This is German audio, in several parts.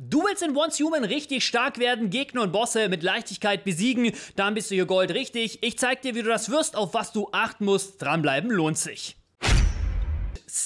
Du willst in Once Human richtig stark werden, Gegner und Bosse mit Leichtigkeit besiegen, dann bist du hier Gold richtig. Ich zeig dir, wie du das wirst, auf was du achten musst. Dranbleiben lohnt sich.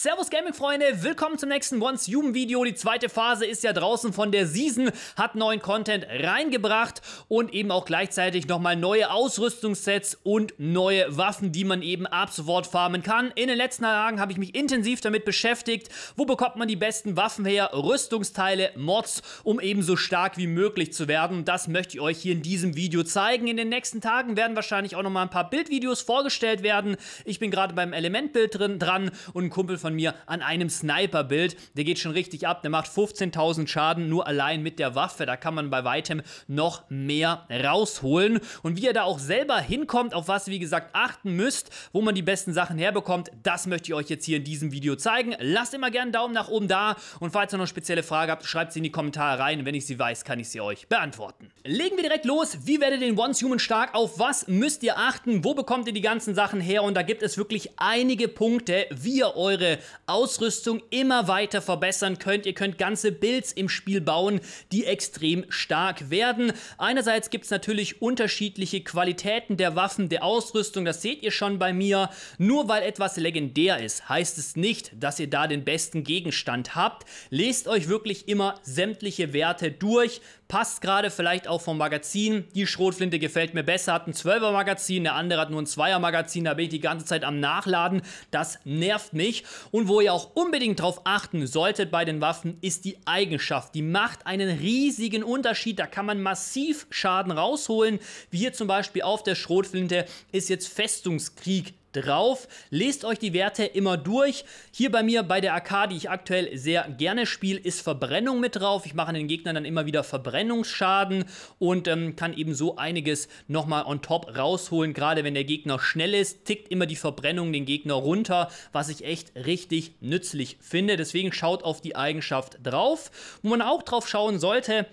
Servus Gaming-Freunde, willkommen zum nächsten Once Human Video. Die zweite Phase ist ja draußen von der Season, hat neuen Content reingebracht und eben auch gleichzeitig nochmal neue Ausrüstungssets und neue Waffen, die man eben ab sofort farmen kann. In den letzten Tagen habe ich mich intensiv damit beschäftigt, wo bekommt man die besten Waffen her, Rüstungsteile, Mods, um eben so stark wie möglich zu werden. Das möchte ich euch hier in diesem Video zeigen. In den nächsten Tagen werden wahrscheinlich auch nochmal ein paar Bildvideos vorgestellt werden. Ich bin gerade beim Elementbild drin, dran und ein Kumpel von mir an einem Sniper-Bild. Der geht schon richtig ab. Der macht 15.000 Schaden nur allein mit der Waffe. Da kann man bei weitem noch mehr rausholen. Und wie ihr da auch selber hinkommt, auf was ihr wie gesagt achten müsst, wo man die besten Sachen herbekommt, das möchte ich euch jetzt hier in diesem Video zeigen. Lasst immer gerne einen Daumen nach oben da. Und falls ihr noch spezielle Frage habt, schreibt sie in die Kommentare rein. Wenn ich sie weiß, kann ich sie euch beantworten. Legen wir direkt los. Wie werdet ihr den Once Human stark? Auf was müsst ihr achten? Wo bekommt ihr die ganzen Sachen her? Und da gibt es wirklich einige Punkte, wie ihr eure eure Ausrüstung immer weiter verbessern könnt. Ihr könnt ganze Builds im Spiel bauen, die extrem stark werden. Einerseits gibt es natürlich unterschiedliche Qualitäten der Waffen, der Ausrüstung. Das seht ihr schon bei mir. Nur weil etwas legendär ist, heißt es nicht, dass ihr da den besten Gegenstand habt. Lest euch wirklich immer sämtliche Werte durch passt gerade vielleicht auch vom Magazin. Die Schrotflinte gefällt mir besser, hat ein 12er Magazin, der andere hat nur ein 2er Magazin, da bin ich die ganze Zeit am Nachladen. Das nervt mich. Und wo ihr auch unbedingt drauf achten solltet bei den Waffen, ist die Eigenschaft. Die macht einen riesigen Unterschied. Da kann man massiv Schaden rausholen. Wie hier zum Beispiel auf der Schrotflinte ist jetzt Festungskrieg drauf. Lest euch die Werte immer durch. Hier bei mir bei der AK, die ich aktuell sehr gerne spiele, ist Verbrennung mit drauf. Ich mache den Gegnern dann immer wieder Verbrennungsschaden und ähm, kann eben so einiges nochmal on top rausholen. Gerade wenn der Gegner schnell ist, tickt immer die Verbrennung den Gegner runter, was ich echt richtig nützlich finde. Deswegen schaut auf die Eigenschaft drauf. Wo man auch drauf schauen sollte,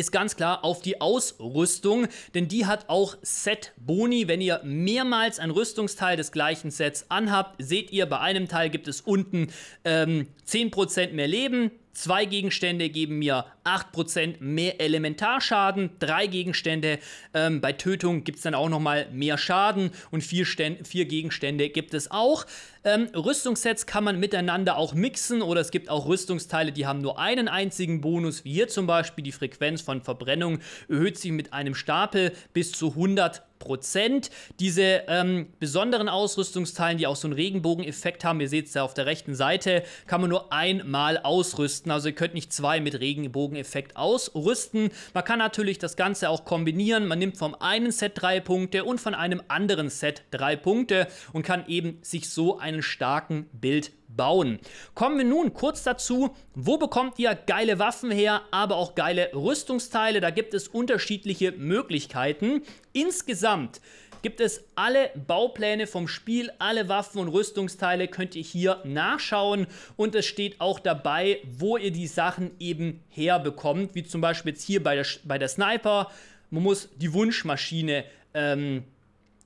ist ganz klar auf die Ausrüstung, denn die hat auch Set-Boni. Wenn ihr mehrmals ein Rüstungsteil des gleichen Sets anhabt, seht ihr, bei einem Teil gibt es unten ähm, 10% mehr Leben, Zwei Gegenstände geben mir 8% mehr Elementarschaden. Drei Gegenstände ähm, bei Tötung gibt es dann auch nochmal mehr Schaden. Und vier, Sten vier Gegenstände gibt es auch. Ähm, Rüstungssets kann man miteinander auch mixen oder es gibt auch Rüstungsteile, die haben nur einen einzigen Bonus, wie hier zum Beispiel die Frequenz von Verbrennung erhöht sich mit einem Stapel bis zu 100 Prozent. Diese ähm, besonderen Ausrüstungsteilen, die auch so einen Regenbogeneffekt haben, ihr seht es da auf der rechten Seite, kann man nur einmal ausrüsten. Also ihr könnt nicht zwei mit Regenbogeneffekt ausrüsten. Man kann natürlich das Ganze auch kombinieren. Man nimmt vom einen Set drei Punkte und von einem anderen Set drei Punkte und kann eben sich so einen starken Bild bauen. Kommen wir nun kurz dazu, wo bekommt ihr geile Waffen her, aber auch geile Rüstungsteile? Da gibt es unterschiedliche Möglichkeiten. Insgesamt gibt es alle Baupläne vom Spiel, alle Waffen und Rüstungsteile könnt ihr hier nachschauen und es steht auch dabei, wo ihr die Sachen eben herbekommt, wie zum Beispiel jetzt hier bei der, bei der Sniper, man muss die Wunschmaschine ähm,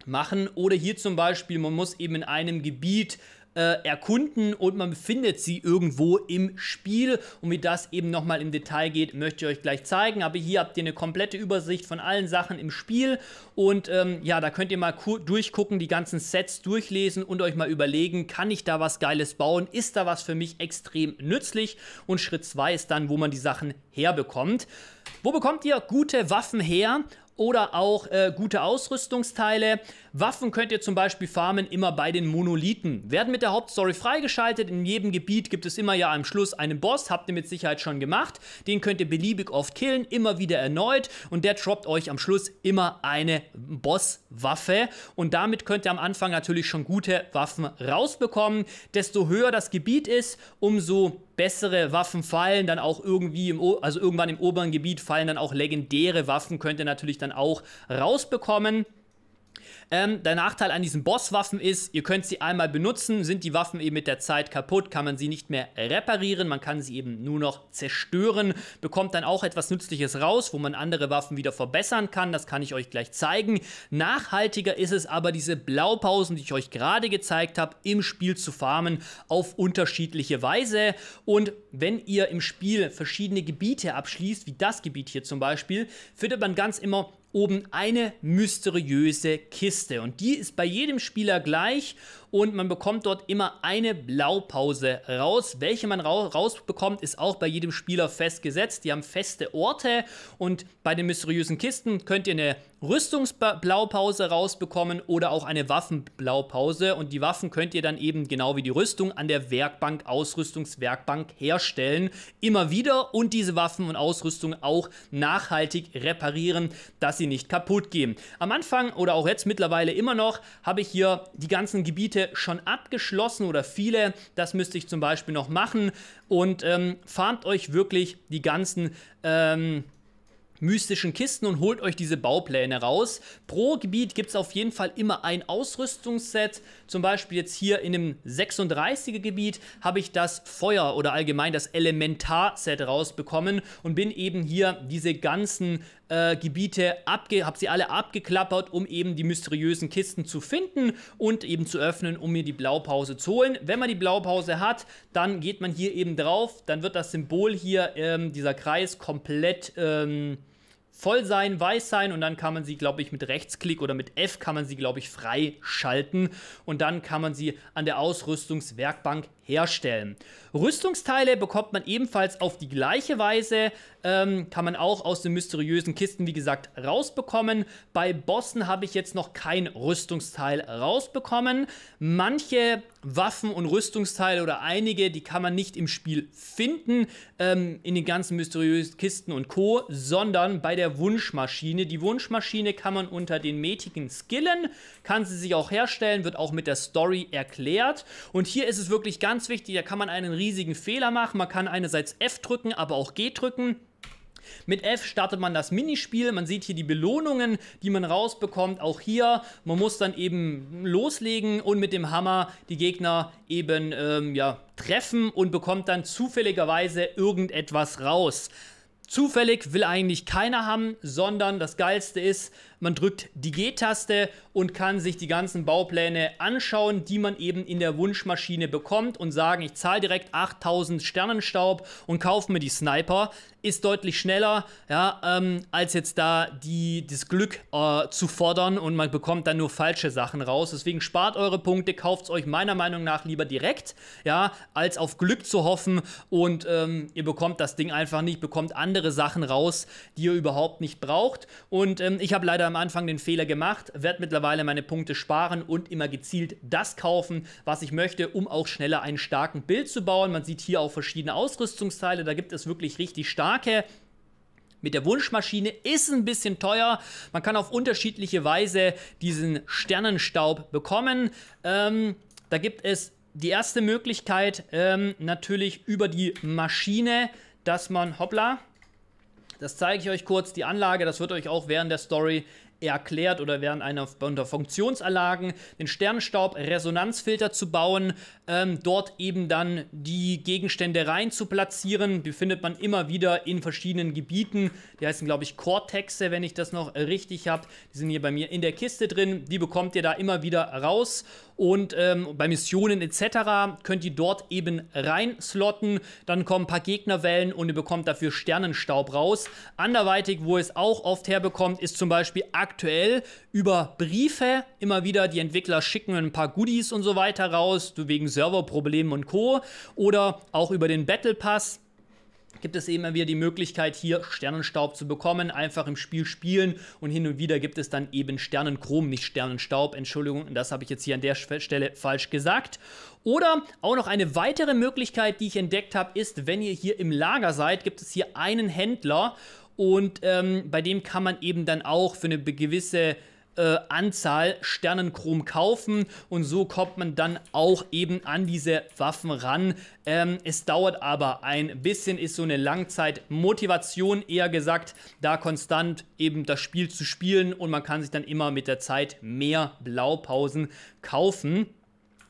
machen oder hier zum Beispiel, man muss eben in einem Gebiet äh, erkunden und man befindet sie irgendwo im Spiel. Und wie das eben nochmal im Detail geht, möchte ich euch gleich zeigen. Aber hier habt ihr eine komplette Übersicht von allen Sachen im Spiel. Und ähm, ja, da könnt ihr mal durchgucken, die ganzen Sets durchlesen und euch mal überlegen, kann ich da was Geiles bauen? Ist da was für mich extrem nützlich? Und Schritt 2 ist dann, wo man die Sachen herbekommt. Wo bekommt ihr gute Waffen her? oder auch äh, gute Ausrüstungsteile. Waffen könnt ihr zum Beispiel farmen immer bei den Monolithen. Werden mit der Hauptstory freigeschaltet. In jedem Gebiet gibt es immer ja am Schluss einen Boss. Habt ihr mit Sicherheit schon gemacht. Den könnt ihr beliebig oft killen, immer wieder erneut. Und der droppt euch am Schluss immer eine Bosswaffe. Und damit könnt ihr am Anfang natürlich schon gute Waffen rausbekommen. Desto höher das Gebiet ist, umso bessere Waffen fallen, dann auch irgendwie im, also irgendwann im oberen Gebiet fallen dann auch legendäre Waffen, könnt ihr natürlich dann auch rausbekommen. Ähm, der Nachteil an diesen Bosswaffen ist, ihr könnt sie einmal benutzen, sind die Waffen eben mit der Zeit kaputt, kann man sie nicht mehr reparieren, man kann sie eben nur noch zerstören, bekommt dann auch etwas Nützliches raus, wo man andere Waffen wieder verbessern kann, das kann ich euch gleich zeigen. Nachhaltiger ist es aber, diese Blaupausen, die ich euch gerade gezeigt habe, im Spiel zu farmen auf unterschiedliche Weise und wenn ihr im Spiel verschiedene Gebiete abschließt, wie das Gebiet hier zum Beispiel, findet man ganz immer oben eine mysteriöse Kiste. Und die ist bei jedem Spieler gleich und man bekommt dort immer eine Blaupause raus. Welche man ra rausbekommt, ist auch bei jedem Spieler festgesetzt. Die haben feste Orte und bei den mysteriösen Kisten könnt ihr eine Rüstungsblaupause rausbekommen oder auch eine Waffenblaupause und die Waffen könnt ihr dann eben genau wie die Rüstung an der Werkbank, Ausrüstungswerkbank herstellen. Immer wieder und diese Waffen und Ausrüstung auch nachhaltig reparieren, dass sie nicht kaputt gehen. Am Anfang oder auch jetzt mittlerweile immer noch habe ich hier die ganzen Gebiete schon abgeschlossen oder viele. Das müsste ich zum Beispiel noch machen. Und ähm, farmt euch wirklich die ganzen ähm, mystischen Kisten und holt euch diese Baupläne raus. Pro Gebiet gibt es auf jeden Fall immer ein Ausrüstungsset. Zum Beispiel jetzt hier in dem 36er Gebiet habe ich das Feuer oder allgemein das Elementar-Set rausbekommen und bin eben hier diese ganzen äh, Gebiete abge habe sie alle abgeklappert, um eben die mysteriösen Kisten zu finden und eben zu öffnen, um mir die Blaupause zu holen. Wenn man die Blaupause hat, dann geht man hier eben drauf, dann wird das Symbol hier, ähm, dieser Kreis, komplett ähm, voll sein, weiß sein und dann kann man sie, glaube ich, mit Rechtsklick oder mit F kann man sie, glaube ich, freischalten und dann kann man sie an der Ausrüstungswerkbank herstellen. Rüstungsteile bekommt man ebenfalls auf die gleiche Weise, ähm, kann man auch aus den mysteriösen Kisten, wie gesagt, rausbekommen. Bei Bossen habe ich jetzt noch kein Rüstungsteil rausbekommen. Manche Waffen und Rüstungsteile oder einige, die kann man nicht im Spiel finden, ähm, in den ganzen mysteriösen Kisten und Co., sondern bei der Wunschmaschine. Die Wunschmaschine kann man unter den Metiken skillen, kann sie sich auch herstellen, wird auch mit der Story erklärt. Und hier ist es wirklich ganz ganz wichtig, da kann man einen riesigen Fehler machen. Man kann einerseits F drücken, aber auch G drücken. Mit F startet man das Minispiel. Man sieht hier die Belohnungen, die man rausbekommt. Auch hier, man muss dann eben loslegen und mit dem Hammer die Gegner eben ähm, ja, treffen und bekommt dann zufälligerweise irgendetwas raus. Zufällig will eigentlich keiner haben, sondern das Geilste ist, man drückt die G-Taste und kann sich die ganzen Baupläne anschauen, die man eben in der Wunschmaschine bekommt und sagen, ich zahle direkt 8000 Sternenstaub und kaufe mir die Sniper. Ist deutlich schneller, ja, ähm, als jetzt da die, das Glück äh, zu fordern und man bekommt dann nur falsche Sachen raus. Deswegen spart eure Punkte, kauft es euch meiner Meinung nach lieber direkt, ja, als auf Glück zu hoffen und ähm, ihr bekommt das Ding einfach nicht, bekommt andere Sachen raus, die ihr überhaupt nicht braucht. Und ähm, ich habe leider am Anfang den Fehler gemacht, werde mittlerweile meine Punkte sparen und immer gezielt das kaufen, was ich möchte, um auch schneller einen starken Bild zu bauen. Man sieht hier auch verschiedene Ausrüstungsteile, da gibt es wirklich richtig starke. Mit der Wunschmaschine ist ein bisschen teuer. Man kann auf unterschiedliche Weise diesen Sternenstaub bekommen. Ähm, da gibt es die erste Möglichkeit ähm, natürlich über die Maschine, dass man, hoppla, das zeige ich euch kurz, die Anlage, das wird euch auch während der Story erklärt oder während einer unter Funktionsanlagen den Sternenstaub-Resonanzfilter zu bauen, ähm, dort eben dann die Gegenstände rein zu platzieren. Die findet man immer wieder in verschiedenen Gebieten. Die heißen, glaube ich, Cortexe, wenn ich das noch richtig habe. Die sind hier bei mir in der Kiste drin. Die bekommt ihr da immer wieder raus. Und ähm, bei Missionen etc. könnt ihr dort eben reinslotten. Dann kommen ein paar Gegnerwellen und ihr bekommt dafür Sternenstaub raus. Anderweitig, wo ihr es auch oft herbekommt, ist zum Beispiel aktuell aktuell über Briefe immer wieder. Die Entwickler schicken ein paar Goodies und so weiter raus, wegen Serverproblemen und Co. Oder auch über den Battle Pass gibt es eben wieder die Möglichkeit, hier Sternenstaub zu bekommen. Einfach im Spiel spielen und hin und wieder gibt es dann eben Sternenchrom, nicht Sternenstaub. Entschuldigung, das habe ich jetzt hier an der Stelle falsch gesagt. Oder auch noch eine weitere Möglichkeit, die ich entdeckt habe, ist, wenn ihr hier im Lager seid, gibt es hier einen Händler und ähm, bei dem kann man eben dann auch für eine gewisse äh, Anzahl Sternenchrom kaufen und so kommt man dann auch eben an diese Waffen ran. Ähm, es dauert aber ein bisschen, ist so eine Langzeitmotivation eher gesagt, da konstant eben das Spiel zu spielen und man kann sich dann immer mit der Zeit mehr Blaupausen kaufen.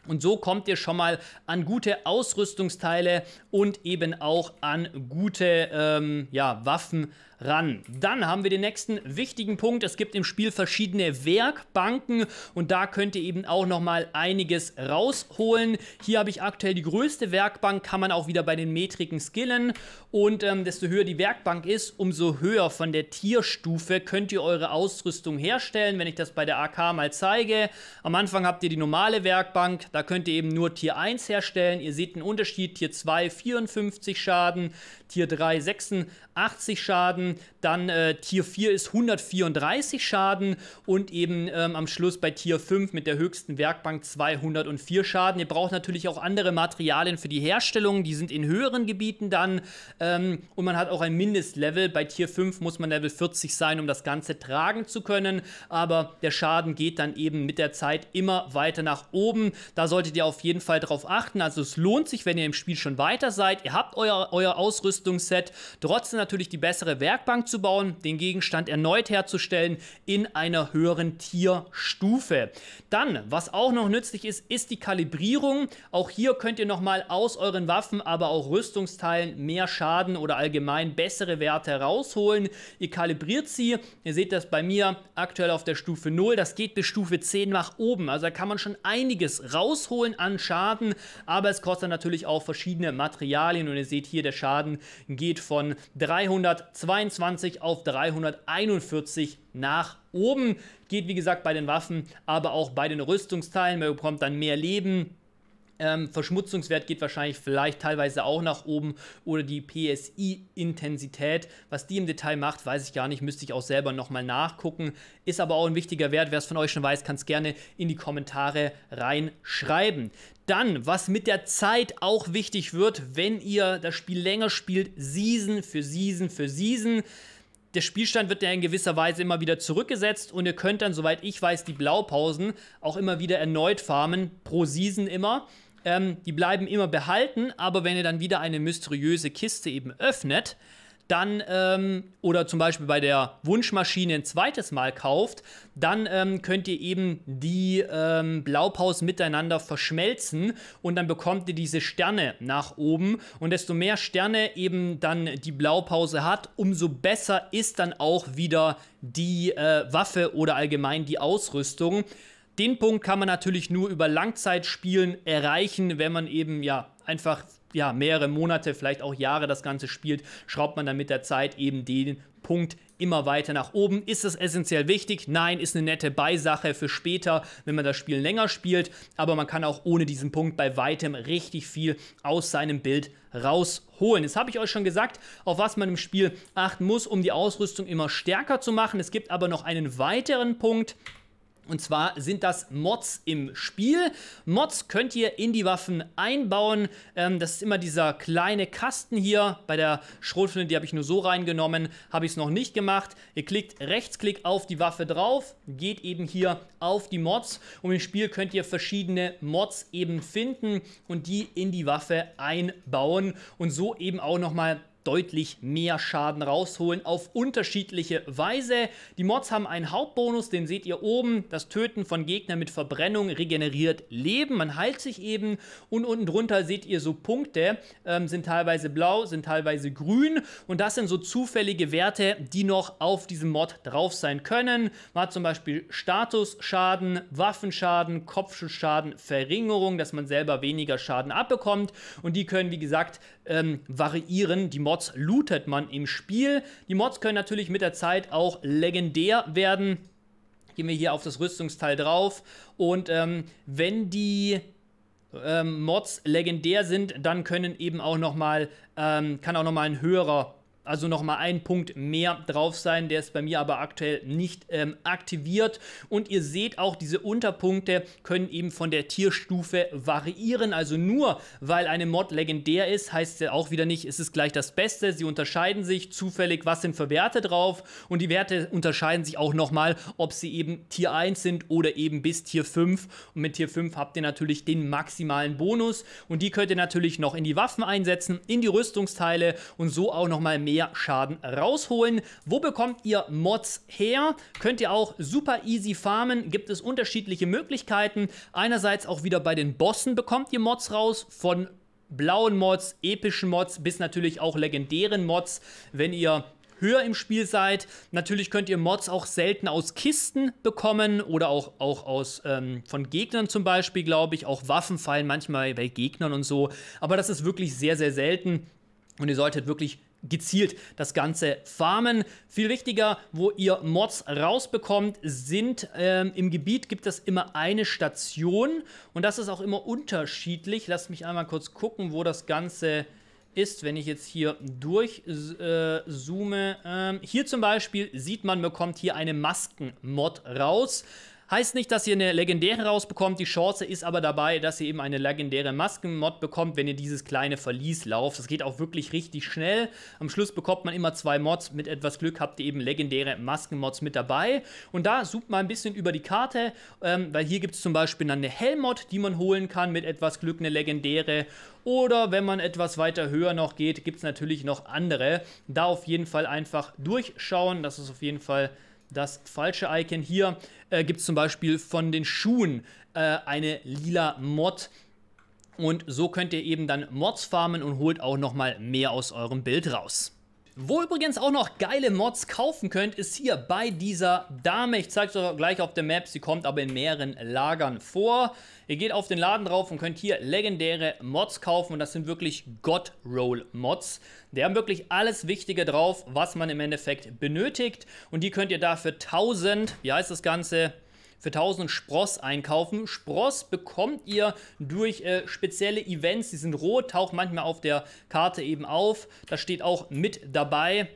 Und so kommt ihr schon mal an gute Ausrüstungsteile und eben auch an gute ähm, ja, Waffen ran. Dann haben wir den nächsten wichtigen Punkt. Es gibt im Spiel verschiedene Werkbanken und da könnt ihr eben auch nochmal einiges rausholen. Hier habe ich aktuell die größte Werkbank, kann man auch wieder bei den Metriken skillen und ähm, desto höher die Werkbank ist, umso höher von der Tierstufe könnt ihr eure Ausrüstung herstellen, wenn ich das bei der AK mal zeige. Am Anfang habt ihr die normale Werkbank, da könnt ihr eben nur Tier 1 herstellen. Ihr seht einen Unterschied, Tier 2 54 Schaden, Tier 3 86 Schaden Schaden, dann äh, Tier 4 ist 134 Schaden und eben ähm, am Schluss bei Tier 5 mit der höchsten Werkbank 204 Schaden. Ihr braucht natürlich auch andere Materialien für die Herstellung, die sind in höheren Gebieten dann ähm, und man hat auch ein Mindestlevel. Bei Tier 5 muss man Level 40 sein, um das Ganze tragen zu können, aber der Schaden geht dann eben mit der Zeit immer weiter nach oben. Da solltet ihr auf jeden Fall drauf achten. Also es lohnt sich, wenn ihr im Spiel schon weiter seid. Ihr habt euer, euer Ausrüstungsset, trotzdem natürlich die bessere Werkbank Werkbank zu bauen, den Gegenstand erneut herzustellen in einer höheren Tierstufe. Dann, was auch noch nützlich ist, ist die Kalibrierung. Auch hier könnt ihr nochmal aus euren Waffen, aber auch Rüstungsteilen mehr Schaden oder allgemein bessere Werte rausholen. Ihr kalibriert sie. Ihr seht das bei mir aktuell auf der Stufe 0. Das geht bis Stufe 10 nach oben. Also da kann man schon einiges rausholen an Schaden, aber es kostet natürlich auch verschiedene Materialien. Und ihr seht hier, der Schaden geht von 300, 200, 322 auf 341 nach oben. Geht wie gesagt bei den Waffen, aber auch bei den Rüstungsteilen. Man bekommt dann mehr Leben ähm, Verschmutzungswert geht wahrscheinlich vielleicht teilweise auch nach oben oder die PSI-Intensität. Was die im Detail macht, weiß ich gar nicht, müsste ich auch selber nochmal nachgucken. Ist aber auch ein wichtiger Wert. Wer es von euch schon weiß, kann es gerne in die Kommentare reinschreiben. Dann, was mit der Zeit auch wichtig wird, wenn ihr das Spiel länger spielt, Season für Season für Season der Spielstand wird ja in gewisser Weise immer wieder zurückgesetzt und ihr könnt dann, soweit ich weiß, die Blaupausen auch immer wieder erneut farmen, pro Season immer. Ähm, die bleiben immer behalten, aber wenn ihr dann wieder eine mysteriöse Kiste eben öffnet, dann ähm, oder zum Beispiel bei der Wunschmaschine ein zweites Mal kauft, dann ähm, könnt ihr eben die ähm, Blaupausen miteinander verschmelzen und dann bekommt ihr diese Sterne nach oben. Und desto mehr Sterne eben dann die Blaupause hat, umso besser ist dann auch wieder die äh, Waffe oder allgemein die Ausrüstung. Den Punkt kann man natürlich nur über Langzeitspielen erreichen, wenn man eben ja einfach ja, mehrere Monate, vielleicht auch Jahre das Ganze spielt, schraubt man dann mit der Zeit eben den Punkt immer weiter nach oben. Ist das essentiell wichtig? Nein, ist eine nette Beisache für später, wenn man das Spiel länger spielt, aber man kann auch ohne diesen Punkt bei weitem richtig viel aus seinem Bild rausholen. Jetzt habe ich euch schon gesagt, auf was man im Spiel achten muss, um die Ausrüstung immer stärker zu machen. Es gibt aber noch einen weiteren Punkt, und zwar sind das Mods im Spiel. Mods könnt ihr in die Waffen einbauen. Ähm, das ist immer dieser kleine Kasten hier. Bei der Schrotflinte, die habe ich nur so reingenommen, habe ich es noch nicht gemacht. Ihr klickt Rechtsklick auf die Waffe drauf, geht eben hier auf die Mods. Und im Spiel könnt ihr verschiedene Mods eben finden und die in die Waffe einbauen. Und so eben auch nochmal deutlich mehr Schaden rausholen auf unterschiedliche Weise. Die Mods haben einen Hauptbonus, den seht ihr oben. Das Töten von Gegnern mit Verbrennung regeneriert Leben. Man heilt sich eben und unten drunter seht ihr so Punkte, ähm, sind teilweise blau, sind teilweise grün und das sind so zufällige Werte, die noch auf diesem Mod drauf sein können. Man hat zum Beispiel Statusschaden, Waffenschaden, Kopfschussschaden, Verringerung, dass man selber weniger Schaden abbekommt und die können wie gesagt ähm, variieren. Die Mods Mods lootet man im Spiel. Die Mods können natürlich mit der Zeit auch legendär werden. Gehen wir hier auf das Rüstungsteil drauf. Und ähm, wenn die ähm, Mods legendär sind, dann können eben auch noch mal, ähm, kann auch nochmal ein höherer also nochmal ein Punkt mehr drauf sein. Der ist bei mir aber aktuell nicht ähm, aktiviert. Und ihr seht auch, diese Unterpunkte können eben von der Tierstufe variieren. Also nur weil eine Mod legendär ist, heißt ja auch wieder nicht, es ist gleich das Beste. Sie unterscheiden sich zufällig, was sind für Werte drauf. Und die Werte unterscheiden sich auch nochmal, ob sie eben Tier 1 sind oder eben bis Tier 5. Und mit Tier 5 habt ihr natürlich den maximalen Bonus. Und die könnt ihr natürlich noch in die Waffen einsetzen, in die Rüstungsteile und so auch nochmal mehr mehr Schaden rausholen. Wo bekommt ihr Mods her? Könnt ihr auch super easy farmen, gibt es unterschiedliche Möglichkeiten. Einerseits auch wieder bei den Bossen bekommt ihr Mods raus, von blauen Mods, epischen Mods bis natürlich auch legendären Mods, wenn ihr höher im Spiel seid. Natürlich könnt ihr Mods auch selten aus Kisten bekommen oder auch, auch aus ähm, von Gegnern zum Beispiel, glaube ich. Auch Waffen fallen manchmal bei Gegnern und so. Aber das ist wirklich sehr, sehr selten. Und ihr solltet wirklich gezielt das Ganze farmen. Viel wichtiger, wo ihr Mods rausbekommt, sind ähm, im Gebiet gibt es immer eine Station und das ist auch immer unterschiedlich. Lasst mich einmal kurz gucken, wo das Ganze ist, wenn ich jetzt hier durchzoome. Äh, ähm, hier zum Beispiel sieht man, bekommt hier eine Masken-Mod raus. Heißt nicht, dass ihr eine legendäre rausbekommt, die Chance ist aber dabei, dass ihr eben eine legendäre Maskenmod bekommt, wenn ihr dieses kleine Verlies lauft. Das geht auch wirklich richtig schnell. Am Schluss bekommt man immer zwei Mods. Mit etwas Glück habt ihr eben legendäre Maskenmods mit dabei. Und da sucht mal ein bisschen über die Karte, ähm, weil hier gibt es zum Beispiel dann eine Hellmod, die man holen kann, mit etwas Glück eine legendäre. Oder wenn man etwas weiter höher noch geht, gibt es natürlich noch andere. Da auf jeden Fall einfach durchschauen. Das ist auf jeden Fall das falsche Icon. Hier äh, gibt es zum Beispiel von den Schuhen äh, eine lila Mod. Und so könnt ihr eben dann Mods farmen und holt auch nochmal mehr aus eurem Bild raus. Wo übrigens auch noch geile Mods kaufen könnt, ist hier bei dieser Dame. Ich zeige es euch gleich auf der Map. Sie kommt aber in mehreren Lagern vor. Ihr geht auf den Laden drauf und könnt hier legendäre Mods kaufen. Und das sind wirklich God Roll Mods. Die haben wirklich alles Wichtige drauf, was man im Endeffekt benötigt. Und die könnt ihr dafür 1000, wie heißt das Ganze? für 1000 Spross einkaufen. Spross bekommt ihr durch äh, spezielle Events, die sind rot, taucht manchmal auf der Karte eben auf. Das steht auch mit dabei.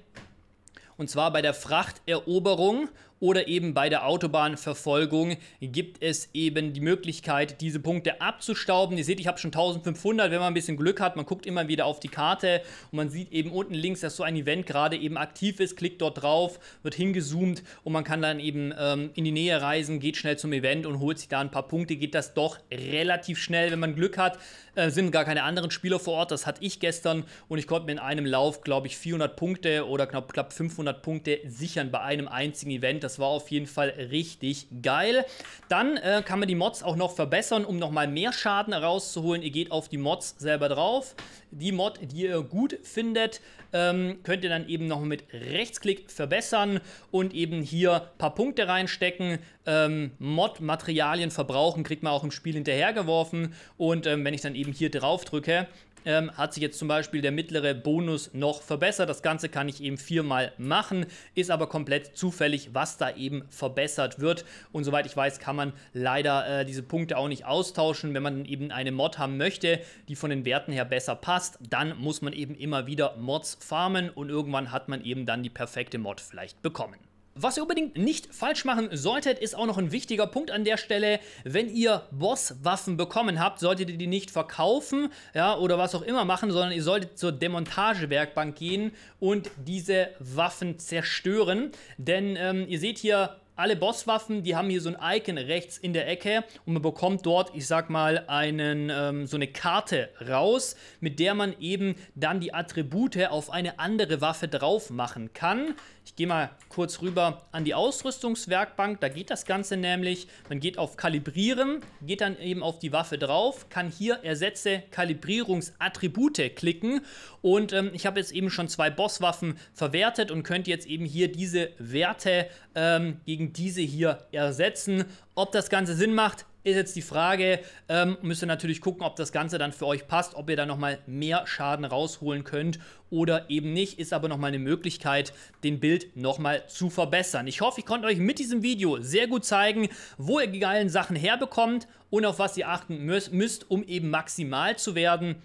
Und zwar bei der Frachteroberung oder eben bei der Autobahnverfolgung gibt es eben die Möglichkeit, diese Punkte abzustauben. Ihr seht, ich habe schon 1500, wenn man ein bisschen Glück hat. Man guckt immer wieder auf die Karte und man sieht eben unten links, dass so ein Event gerade eben aktiv ist. Klickt dort drauf, wird hingezoomt und man kann dann eben ähm, in die Nähe reisen, geht schnell zum Event und holt sich da ein paar Punkte. Geht das doch relativ schnell, wenn man Glück hat. Äh, sind gar keine anderen Spieler vor Ort. Das hatte ich gestern und ich konnte mir in einem Lauf, glaube ich, 400 Punkte oder knapp, knapp 500 Punkte sichern bei einem einzigen Event. Das das war auf jeden Fall richtig geil. Dann äh, kann man die Mods auch noch verbessern, um nochmal mehr Schaden rauszuholen. Ihr geht auf die Mods selber drauf. Die Mod, die ihr gut findet, ähm, könnt ihr dann eben noch mit Rechtsklick verbessern und eben hier ein paar Punkte reinstecken. Ähm, Mod-Materialien verbrauchen, kriegt man auch im Spiel hinterhergeworfen. Und ähm, wenn ich dann eben hier drauf drücke, ähm, hat sich jetzt zum Beispiel der mittlere Bonus noch verbessert. Das Ganze kann ich eben viermal machen, ist aber komplett zufällig, was da eben verbessert wird. Und soweit ich weiß, kann man leider äh, diese Punkte auch nicht austauschen. Wenn man eben eine Mod haben möchte, die von den Werten her besser passt, dann muss man eben immer wieder Mods farmen und irgendwann hat man eben dann die perfekte Mod vielleicht bekommen. Was ihr unbedingt nicht falsch machen solltet, ist auch noch ein wichtiger Punkt an der Stelle. Wenn ihr Bosswaffen bekommen habt, solltet ihr die nicht verkaufen ja, oder was auch immer machen, sondern ihr solltet zur Demontagewerkbank gehen und diese Waffen zerstören. Denn ähm, ihr seht hier alle Bosswaffen, die haben hier so ein Icon rechts in der Ecke und man bekommt dort, ich sag mal, einen, ähm, so eine Karte raus, mit der man eben dann die Attribute auf eine andere Waffe drauf machen kann. Ich gehe mal kurz rüber an die Ausrüstungswerkbank. Da geht das Ganze nämlich. Man geht auf Kalibrieren, geht dann eben auf die Waffe drauf, kann hier Ersetze Kalibrierungsattribute klicken. Und ähm, ich habe jetzt eben schon zwei Bosswaffen verwertet und könnte jetzt eben hier diese Werte ähm, gegen diese hier ersetzen. Ob das Ganze Sinn macht, ist jetzt die Frage, ähm, müsst ihr natürlich gucken, ob das Ganze dann für euch passt, ob ihr da nochmal mehr Schaden rausholen könnt oder eben nicht. Ist aber nochmal eine Möglichkeit, den Bild nochmal zu verbessern. Ich hoffe, ich konnte euch mit diesem Video sehr gut zeigen, wo ihr die geilen Sachen herbekommt und auf was ihr achten müsst, um eben maximal zu werden.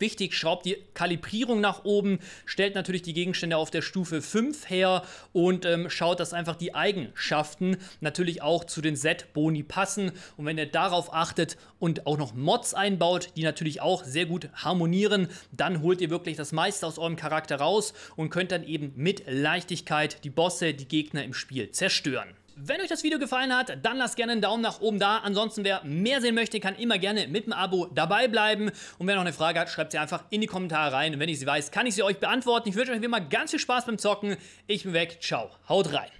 Wichtig, schraubt die Kalibrierung nach oben, stellt natürlich die Gegenstände auf der Stufe 5 her und ähm, schaut, dass einfach die Eigenschaften natürlich auch zu den Set-Boni passen. Und wenn ihr darauf achtet und auch noch Mods einbaut, die natürlich auch sehr gut harmonieren, dann holt ihr wirklich das meiste aus eurem Charakter raus und könnt dann eben mit Leichtigkeit die Bosse, die Gegner im Spiel zerstören wenn euch das Video gefallen hat, dann lasst gerne einen Daumen nach oben da. Ansonsten, wer mehr sehen möchte, kann immer gerne mit einem Abo dabei bleiben. Und wer noch eine Frage hat, schreibt sie einfach in die Kommentare rein. Und wenn ich sie weiß, kann ich sie euch beantworten. Ich wünsche euch wie immer ganz viel Spaß beim Zocken. Ich bin weg. Ciao. Haut rein.